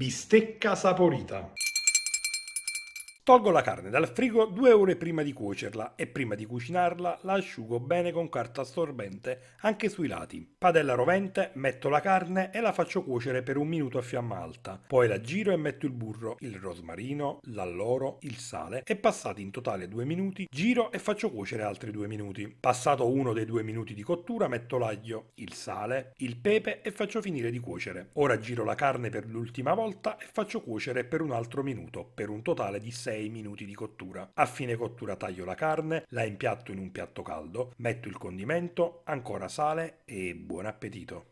Bistecca saporita. Tolgo la carne dal frigo due ore prima di cuocerla e prima di cucinarla la asciugo bene con carta assorbente anche sui lati. Padella rovente, metto la carne e la faccio cuocere per un minuto a fiamma alta. Poi la giro e metto il burro, il rosmarino, l'alloro, il sale e passati in totale due minuti giro e faccio cuocere altri due minuti. Passato uno dei due minuti di cottura metto l'aglio, il sale, il pepe e faccio finire di cuocere. Ora giro la carne per l'ultima volta e faccio cuocere per un altro minuto, per un totale di 6 6 minuti di cottura. A fine cottura taglio la carne, la impiatto in un piatto caldo, metto il condimento, ancora sale e buon appetito.